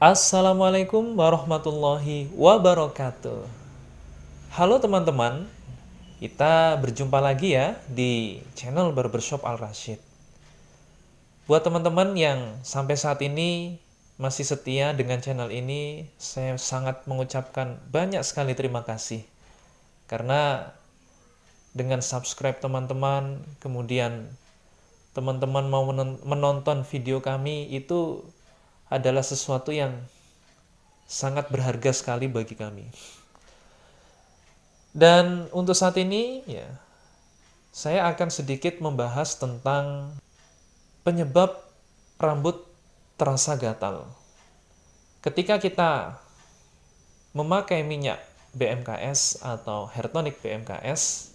Assalamualaikum warahmatullahi wabarakatuh. Halo teman-teman, kita berjumpa lagi ya di channel Barbershop Al Rashid. Buat teman-teman yang sampai saat ini masih setia dengan channel ini, saya sangat mengucapkan banyak sekali terima kasih. Karena dengan subscribe teman-teman, kemudian teman-teman mau menonton video kami itu adalah sesuatu yang sangat berharga sekali bagi kami. Dan untuk saat ini, ya, saya akan sedikit membahas tentang penyebab rambut terasa gatal. Ketika kita memakai minyak BMKS atau hair tonic BMKS,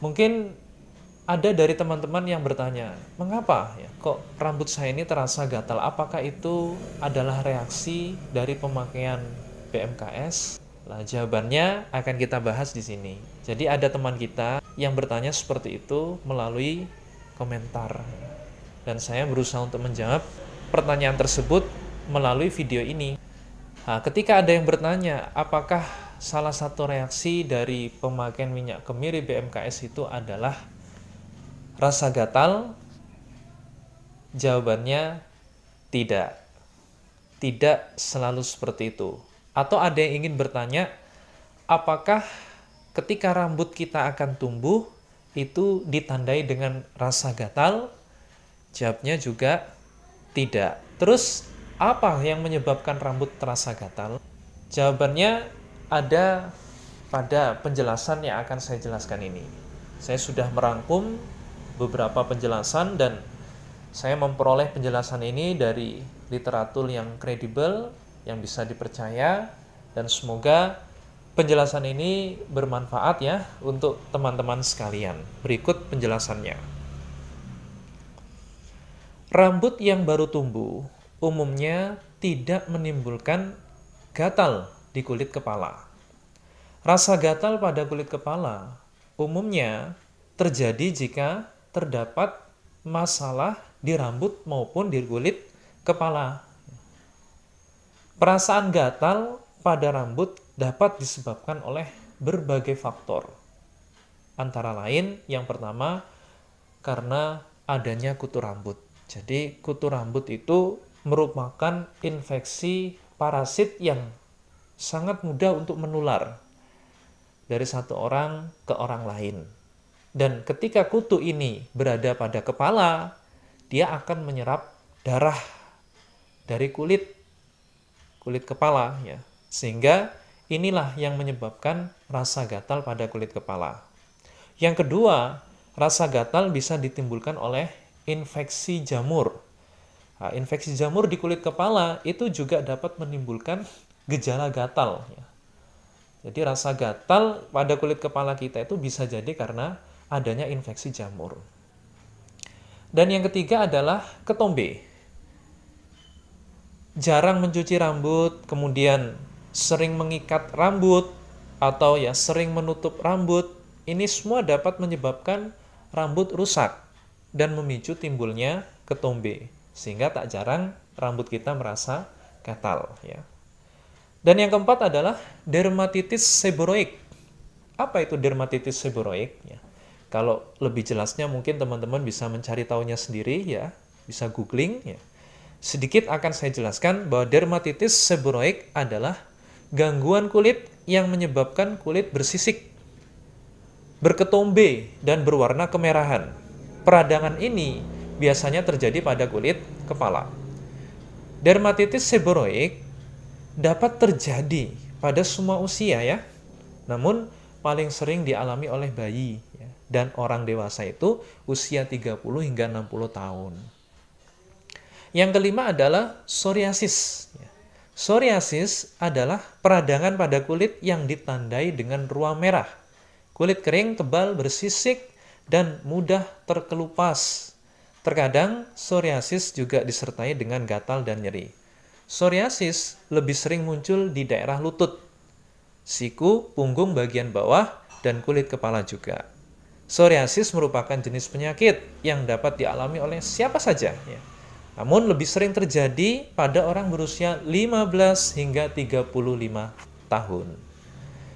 mungkin ada dari teman-teman yang bertanya, mengapa ya, kok rambut saya ini terasa gatal? Apakah itu adalah reaksi dari pemakaian BMKS? Lah jawabannya akan kita bahas di sini. Jadi ada teman kita yang bertanya seperti itu melalui komentar. Dan saya berusaha untuk menjawab pertanyaan tersebut melalui video ini. Nah, ketika ada yang bertanya, apakah salah satu reaksi dari pemakaian minyak kemiri BMKS itu adalah Rasa gatal? Jawabannya tidak. Tidak selalu seperti itu. Atau ada yang ingin bertanya, apakah ketika rambut kita akan tumbuh itu ditandai dengan rasa gatal? Jawabnya juga tidak. Terus apa yang menyebabkan rambut terasa gatal? Jawabannya ada pada penjelasan yang akan saya jelaskan ini. Saya sudah merangkum beberapa penjelasan dan saya memperoleh penjelasan ini dari literatur yang kredibel, yang bisa dipercaya dan semoga penjelasan ini bermanfaat ya untuk teman-teman sekalian. Berikut penjelasannya. Rambut yang baru tumbuh umumnya tidak menimbulkan gatal di kulit kepala. Rasa gatal pada kulit kepala umumnya terjadi jika terdapat masalah di rambut maupun di kulit kepala. Perasaan gatal pada rambut dapat disebabkan oleh berbagai faktor. Antara lain, yang pertama karena adanya kutu rambut. Jadi, kutu rambut itu merupakan infeksi parasit yang sangat mudah untuk menular dari satu orang ke orang lain. Dan ketika kutu ini berada pada kepala, dia akan menyerap darah dari kulit kulit kepala ya. Sehingga inilah yang menyebabkan rasa gatal pada kulit kepala. Yang kedua, rasa gatal bisa ditimbulkan oleh infeksi jamur. Nah, infeksi jamur di kulit kepala itu juga dapat menimbulkan gejala gatal. Ya. Jadi rasa gatal pada kulit kepala kita itu bisa jadi karena adanya infeksi jamur. Dan yang ketiga adalah ketombe. Jarang mencuci rambut, kemudian sering mengikat rambut atau ya sering menutup rambut, ini semua dapat menyebabkan rambut rusak dan memicu timbulnya ketombe sehingga tak jarang rambut kita merasa gatal ya. Dan yang keempat adalah dermatitis seboroik. Apa itu dermatitis seboroik ya? Kalau lebih jelasnya mungkin teman-teman bisa mencari tahunya sendiri ya, bisa googling ya. Sedikit akan saya jelaskan bahwa dermatitis seborrheic adalah gangguan kulit yang menyebabkan kulit bersisik, berketombe, dan berwarna kemerahan. Peradangan ini biasanya terjadi pada kulit kepala. Dermatitis seborrheic dapat terjadi pada semua usia ya, namun paling sering dialami oleh bayi dan orang dewasa itu usia 30 hingga 60 tahun. Yang kelima adalah psoriasis. Ya. Psoriasis adalah peradangan pada kulit yang ditandai dengan ruam merah. Kulit kering, tebal, bersisik, dan mudah terkelupas. Terkadang psoriasis juga disertai dengan gatal dan nyeri. Psoriasis lebih sering muncul di daerah lutut, siku, punggung bagian bawah, dan kulit kepala juga. Psoriasis merupakan jenis penyakit yang dapat dialami oleh siapa saja. Ya. Namun lebih sering terjadi pada orang berusia 15 hingga 35 tahun.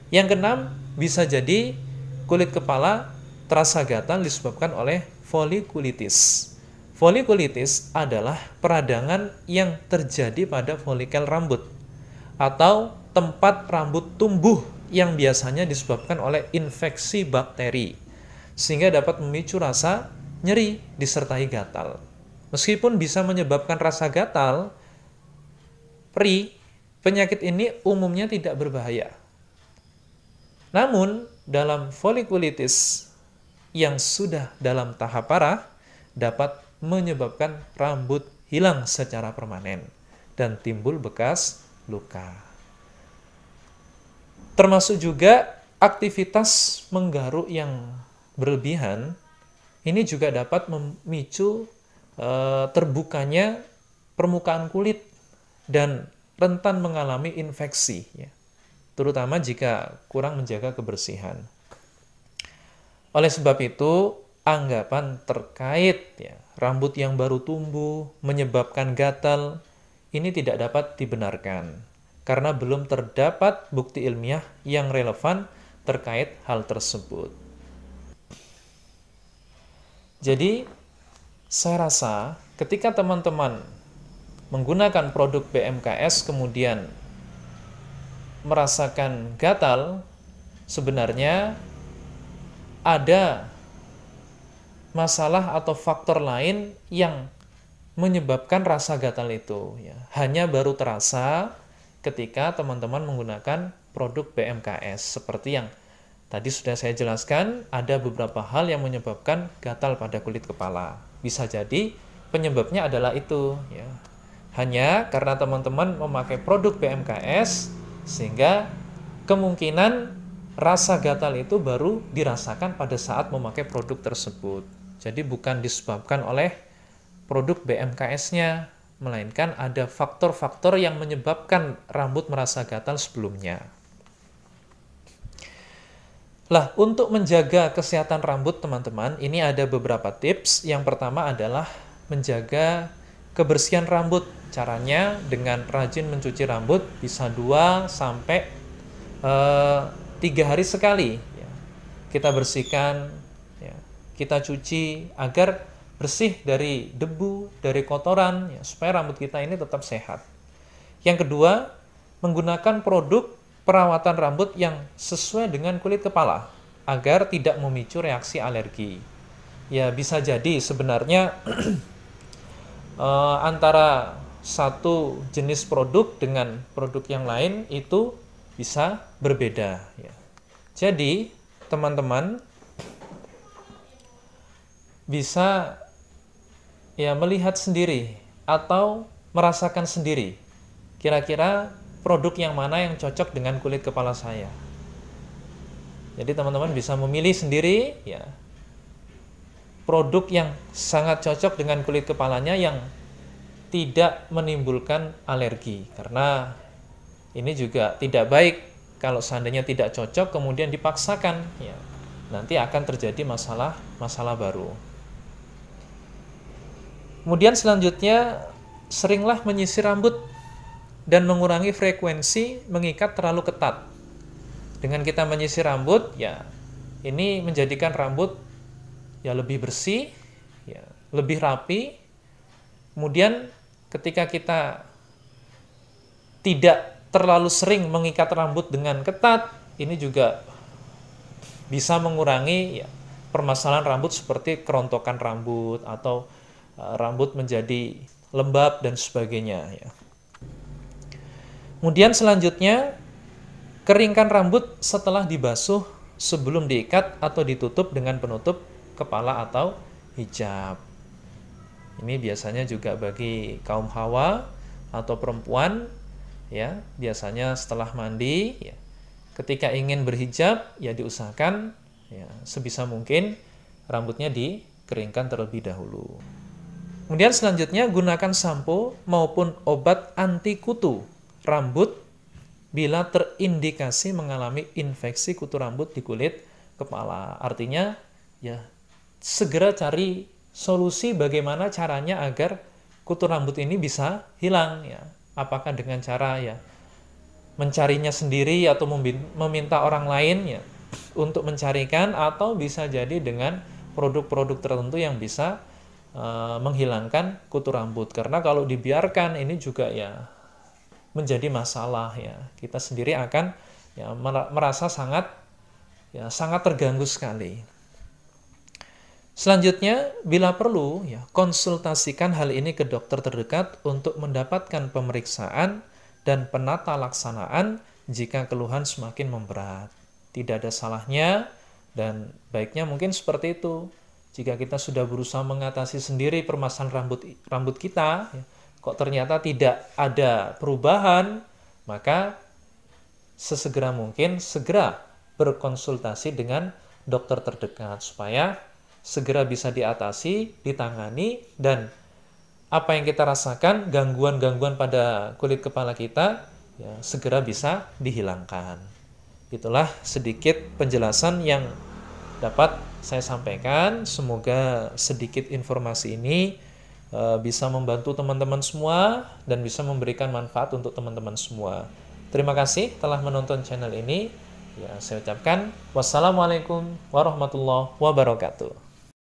Yang keenam, bisa jadi kulit kepala terasa gatal disebabkan oleh folikulitis. Folikulitis adalah peradangan yang terjadi pada folikel rambut atau tempat rambut tumbuh yang biasanya disebabkan oleh infeksi bakteri sehingga dapat memicu rasa nyeri disertai gatal. Meskipun bisa menyebabkan rasa gatal, pri penyakit ini umumnya tidak berbahaya. Namun, dalam folikulitis yang sudah dalam tahap parah dapat menyebabkan rambut hilang secara permanen dan timbul bekas luka. Termasuk juga aktivitas menggaruk yang berlebihan ini juga dapat memicu uh, terbukanya permukaan kulit dan rentan mengalami infeksi, ya. terutama jika kurang menjaga kebersihan. Oleh sebab itu, anggapan terkait ya, rambut yang baru tumbuh menyebabkan gatal ini tidak dapat dibenarkan karena belum terdapat bukti ilmiah yang relevan terkait hal tersebut. Jadi saya rasa ketika teman-teman menggunakan produk BMKS kemudian merasakan gatal, sebenarnya ada masalah atau faktor lain yang menyebabkan rasa gatal itu. Ya. Hanya baru terasa ketika teman-teman menggunakan produk BMKS seperti yang Tadi sudah saya jelaskan ada beberapa hal yang menyebabkan gatal pada kulit kepala. Bisa jadi penyebabnya adalah itu ya. Hanya karena teman-teman memakai produk BMKS sehingga kemungkinan rasa gatal itu baru dirasakan pada saat memakai produk tersebut. Jadi bukan disebabkan oleh produk BMKS-nya, melainkan ada faktor-faktor yang menyebabkan rambut merasa gatal sebelumnya. Lah, untuk menjaga kesehatan rambut, teman-teman, ini ada beberapa tips. Yang pertama adalah menjaga kebersihan rambut. Caranya dengan rajin mencuci rambut bisa 2 sampai eh, tiga hari sekali. Ya. Kita bersihkan, ya. kita cuci agar bersih dari debu, dari kotoran, ya, supaya rambut kita ini tetap sehat. Yang kedua, menggunakan produk perawatan rambut yang sesuai dengan kulit kepala agar tidak memicu reaksi alergi. Ya bisa jadi sebenarnya eh, antara satu jenis produk dengan produk yang lain itu bisa berbeda. Ya. Jadi teman-teman bisa ya melihat sendiri atau merasakan sendiri kira-kira produk yang mana yang cocok dengan kulit kepala saya. Jadi teman-teman bisa memilih sendiri ya produk yang sangat cocok dengan kulit kepalanya yang tidak menimbulkan alergi karena ini juga tidak baik kalau seandainya tidak cocok kemudian dipaksakan ya nanti akan terjadi masalah masalah baru. Kemudian selanjutnya seringlah menyisir rambut dan mengurangi frekuensi mengikat terlalu ketat. Dengan kita menyisir rambut, ya ini menjadikan rambut ya lebih bersih, ya lebih rapi. Kemudian ketika kita tidak terlalu sering mengikat rambut dengan ketat, ini juga bisa mengurangi ya, permasalahan rambut seperti kerontokan rambut atau uh, rambut menjadi lembab dan sebagainya ya. Kemudian selanjutnya, keringkan rambut setelah dibasuh sebelum diikat atau ditutup dengan penutup kepala atau hijab. Ini biasanya juga bagi kaum hawa atau perempuan ya, biasanya setelah mandi ya. Ketika ingin berhijab ya diusahakan ya sebisa mungkin rambutnya dikeringkan terlebih dahulu. Kemudian selanjutnya gunakan sampo maupun obat anti kutu rambut bila terindikasi mengalami infeksi kutu rambut di kulit kepala. Artinya ya segera cari solusi bagaimana caranya agar kutu rambut ini bisa hilang ya. Apakah dengan cara ya mencarinya sendiri atau meminta orang lain ya untuk mencarikan atau bisa jadi dengan produk-produk tertentu yang bisa eh, menghilangkan kutu rambut karena kalau dibiarkan ini juga ya menjadi masalah ya kita sendiri akan ya, merasa sangat ya, sangat terganggu sekali selanjutnya bila perlu ya konsultasikan hal ini ke dokter terdekat untuk mendapatkan pemeriksaan dan penata laksanaan jika keluhan semakin memberat tidak ada salahnya dan baiknya mungkin seperti itu jika kita sudah berusaha mengatasi sendiri permasalahan rambut rambut kita ya, kok ternyata tidak ada perubahan, maka sesegera mungkin segera berkonsultasi dengan dokter terdekat supaya segera bisa diatasi, ditangani dan apa yang kita rasakan gangguan-gangguan pada kulit kepala kita ya, segera bisa dihilangkan. Itulah sedikit penjelasan yang dapat saya sampaikan. Semoga sedikit informasi ini Eh, bisa membantu teman-teman semua dan bisa memberikan manfaat untuk teman-teman semua. Terima kasih telah menonton channel ini. Ya, saya ucapkan wassalamualaikum warahmatullahi wabarakatuh.